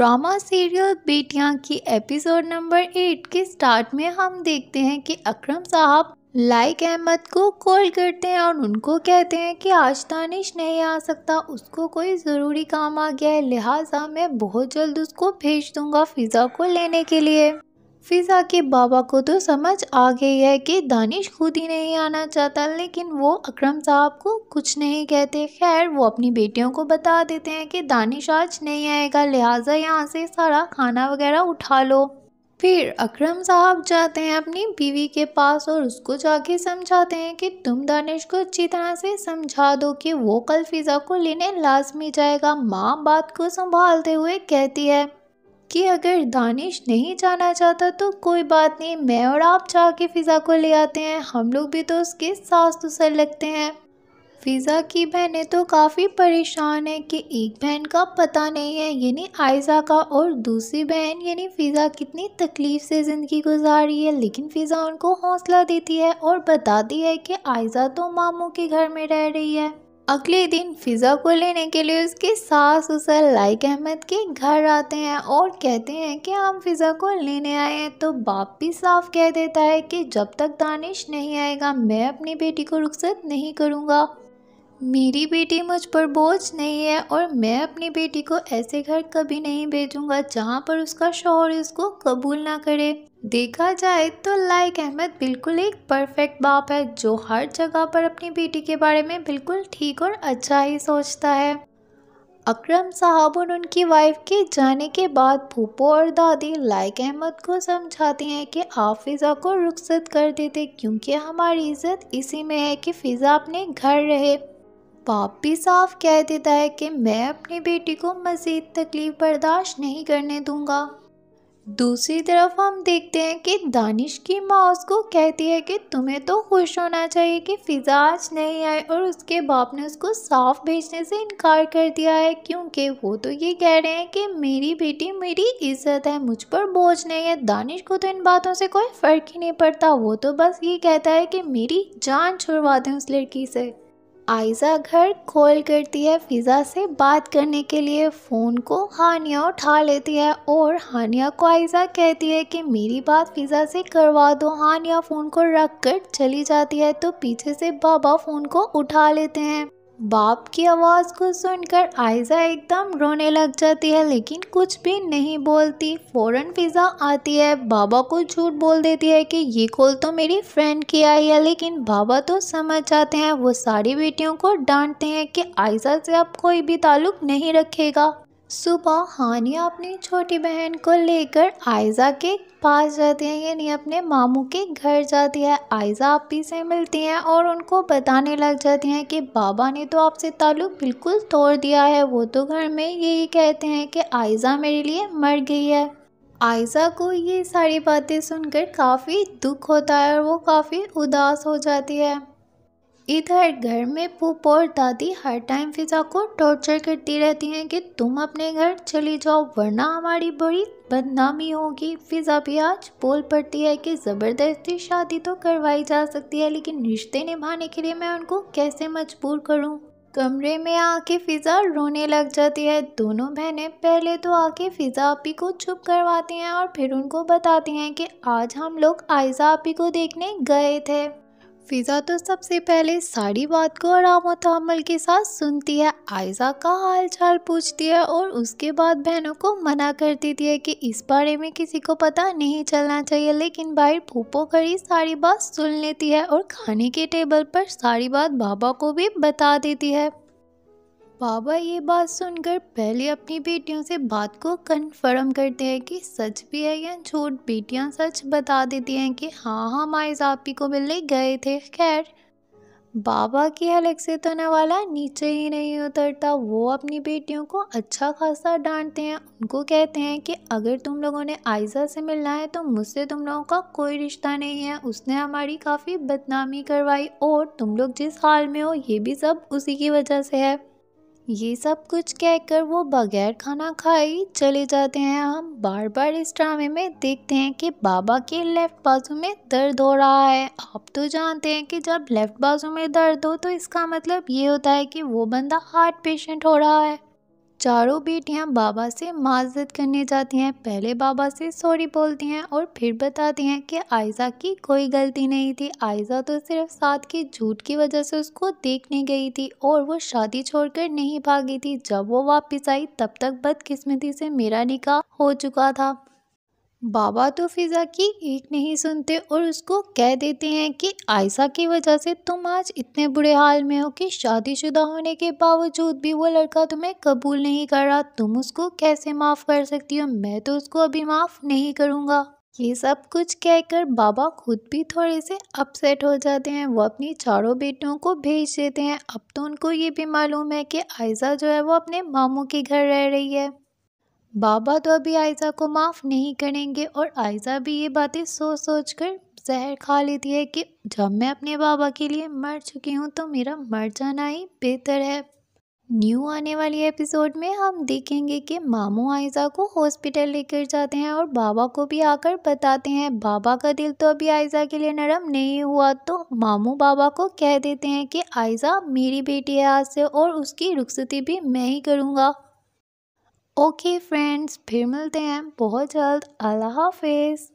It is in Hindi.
ड्रामा सीरियल बेटियां की एपिसोड नंबर एट के स्टार्ट में हम देखते हैं कि अकरम साहब लाइक अहमद को कॉल करते हैं और उनको कहते हैं कि आज तानिश नहीं आ सकता उसको कोई ज़रूरी काम आ गया है लिहाजा मैं बहुत जल्द उसको भेज दूंगा फ़िज़ा को लेने के लिए फिज़ा के बाबा को तो समझ आ गई है कि दानिश खुद ही नहीं आना चाहता लेकिन वो अकरम साहब को कुछ नहीं कहते खैर वो अपनी बेटियों को बता देते हैं कि दानिश आज नहीं आएगा लिहाजा यहाँ से सारा खाना वगैरह उठा लो फिर अकरम साहब जाते हैं अपनी बीवी के पास और उसको जाके समझाते हैं कि तुम दानिश को अच्छी तरह से समझा दो कि वो कल फिज़ा को लेने लाजमी जाएगा माँ बात को संभालते हुए कहती है कि अगर दानिश नहीं जाना चाहता तो कोई बात नहीं मैं और आप जाके फ़िज़ा को ले आते हैं हम लोग भी तो उसके सास दूसर लगते हैं फ़िज़ा की बहनें तो काफ़ी परेशान हैं कि एक बहन का पता नहीं है यानी आयजा का और दूसरी बहन यानी फ़िज़ा कितनी तकलीफ़ से ज़िंदगी गुजार रही है लेकिन फ़िज़ा उनको हौसला देती है और बताती है कि आयजा तो मामू के घर में रह रही है अगले दिन फ़िज़ा को लेने के लिए उसके सास ससुर लाइक अहमद के घर आते हैं और कहते हैं कि हम फ़िज़ा को लेने आए हैं तो बाप भी साफ कह देता है कि जब तक दानिश नहीं आएगा मैं अपनी बेटी को रुखसत नहीं करूँगा मेरी बेटी मुझ पर बोझ नहीं है और मैं अपनी बेटी को ऐसे घर कभी नहीं भेजूंगा जहाँ पर उसका शोहर उसको कबूल ना करे देखा जाए तो लाइक अहमद बिल्कुल एक परफेक्ट बाप है जो हर जगह पर अपनी बेटी के बारे में बिल्कुल ठीक और अच्छा ही सोचता है अकरम साहब और उनकी वाइफ के जाने के बाद फूपो और दादी लाइक अहमद को समझाती हैं कि आप फिज़ा को रुखसत कर देते क्योंकि हमारी इज्जत इसी में है कि फिज़ा अपने घर रहे बाप भी साफ कह देता है कि मैं अपनी बेटी को मज़ीद तकलीफ़ बर्दाश्त नहीं करने दूँगा दूसरी तरफ हम देखते हैं कि दानिश की माँ उसको कहती है कि तुम्हें तो खुश होना चाहिए कि फ़िज़ा आज नहीं आए और उसके बाप ने उसको साफ भेजने से इनकार कर दिया है क्योंकि वो तो ये कह रहे हैं कि मेरी बेटी मेरी इज्जत है मुझ पर बोझ नहीं है दानिश को तो इन बातों से कोई फ़र्क ही नहीं पड़ता वो तो बस ये कहता है कि मेरी जान छुड़वा दें उस लड़की से आयजा घर कॉल करती है फ़िज़ा से बात करने के लिए फ़ोन को हानिया उठा लेती है और हानिया को आयजा कहती है कि मेरी बात फ़िज़ा से करवा दो हानिया फ़ोन को रख कर चली जाती है तो पीछे से बाबा फ़ोन को उठा लेते हैं बाप की आवाज़ को सुनकर आयजा एकदम रोने लग जाती है लेकिन कुछ भी नहीं बोलती फ़ौरन फिज़ा आती है बाबा को झूठ बोल देती है कि ये कॉल तो मेरी फ्रेंड की आई है लेकिन बाबा तो समझ जाते हैं वो सारी बेटियों को डांटते हैं कि आयजा से अब कोई भी ताल्लुक़ नहीं रखेगा सुबह हानिया अपनी छोटी बहन को लेकर आयजा के पास जाती है यानी अपने मामू के घर जाती है आयजा आपी से मिलती हैं और उनको बताने लग जाती हैं कि बाबा ने तो आपसे ताल्लुक बिल्कुल तोड़ दिया है वो तो घर में यही कहते हैं कि आयजा मेरे लिए मर गई है आयजा को ये सारी बातें सुनकर काफ़ी दुख होता है और वो काफ़ी उदास हो जाती है इधर घर में पुप और दादी हर टाइम फिजा को टॉर्चर करती रहती हैं कि तुम अपने घर चली जाओ वरना हमारी बड़ी बदनामी होगी फिजा भी आज बोल पड़ती है कि ज़बरदस्ती शादी तो करवाई जा सकती है लेकिन रिश्ते निभाने के लिए मैं उनको कैसे मजबूर करूं? कमरे में आके फिज़ा रोने लग जाती है दोनों बहनें पहले तो आके फिज़ा आपी को चुप करवाती हैं और फिर उनको बताती हैं कि आज हम लोग आयजा आपी को देखने गए थे फिज़ा तो सबसे पहले सारी बात को आराम और तामल के साथ सुनती है आयजा का हाल चाल पूछती है और उसके बाद बहनों को मना कर देती है कि इस बारे में किसी को पता नहीं चलना चाहिए लेकिन भाई फूपो खड़ी सारी बात सुन लेती है और खाने के टेबल पर सारी बात बाबा को भी बता देती है बाबा ये बात सुनकर पहले अपनी बेटियों से बात को कन्फर्म करते हैं कि सच भी है या झूठ बेटियां सच बता देती हैं कि हाँ हम आइज जापी को मिलने गए थे खैर बाबा की हलक से तो नवाला नीचे ही नहीं उतरता वो अपनी बेटियों को अच्छा खासा डांटते हैं उनको कहते हैं कि अगर तुम लोगों ने आयजा से मिलना है तो मुझसे तुम लोगों का कोई रिश्ता नहीं है उसने हमारी काफ़ी बदनामी करवाई और तुम लोग जिस हाल में हो ये भी सब उसी की वजह से है ये सब कुछ कहकर वो बगैर खाना खाए चले जाते हैं हम बार बार इस ड्रामे में देखते हैं कि बाबा के लेफ्ट बाजू में दर्द हो रहा है आप तो जानते हैं कि जब लेफ्ट बाजू में दर्द हो तो इसका मतलब ये होता है कि वो बंदा हार्ट पेशेंट हो रहा है चारों बेटियां बाबा से माजत करने जाती हैं पहले बाबा से सॉरी बोलती हैं और फिर बताती हैं कि आयजा की कोई गलती नहीं थी आयजा तो सिर्फ साथ के झूठ की वजह से उसको देखने गई थी और वो शादी छोड़कर नहीं भागी थी जब वो वापस आई तब तक बदकिस्मती से मेरा निकाह हो चुका था बाबा तो फिज़ा की एक नहीं सुनते और उसको कह देते हैं कि आयसा की वजह से तुम आज इतने बुरे हाल में हो कि शादीशुदा होने के बावजूद भी वो लड़का तुम्हें कबूल नहीं कर रहा तुम उसको कैसे माफ़ कर सकती हो मैं तो उसको अभी माफ़ नहीं करूँगा ये सब कुछ कहकर बाबा खुद भी थोड़े से अपसेट हो जाते हैं वो अपनी चारों बेटियों को भेज देते हैं अब तो उनको ये भी मालूम है कि आयजा जो है वो अपने मामों के घर रह रही है बाबा तो अभी आयजा को माफ़ नहीं करेंगे और आयजा भी ये बातें सोच सोच कर जहर खा लेती है कि जब मैं अपने बाबा के लिए मर चुकी हूँ तो मेरा मर जाना ही बेहतर है न्यू आने वाली एपिसोड में हम देखेंगे कि मामू आयजा को हॉस्पिटल लेकर जाते हैं और बाबा को भी आकर बताते हैं बाबा का दिल तो अभी आयजा के लिए नरम नहीं हुआ तो मामू बाबा को कह देते हैं कि आयजा मेरी बेटी है आज से और उसकी रुखसती भी मैं ही करूँगा ओके फ्रेंड्स फिर मिलते हैं बहुत जल्द अल्लाह हाफिज़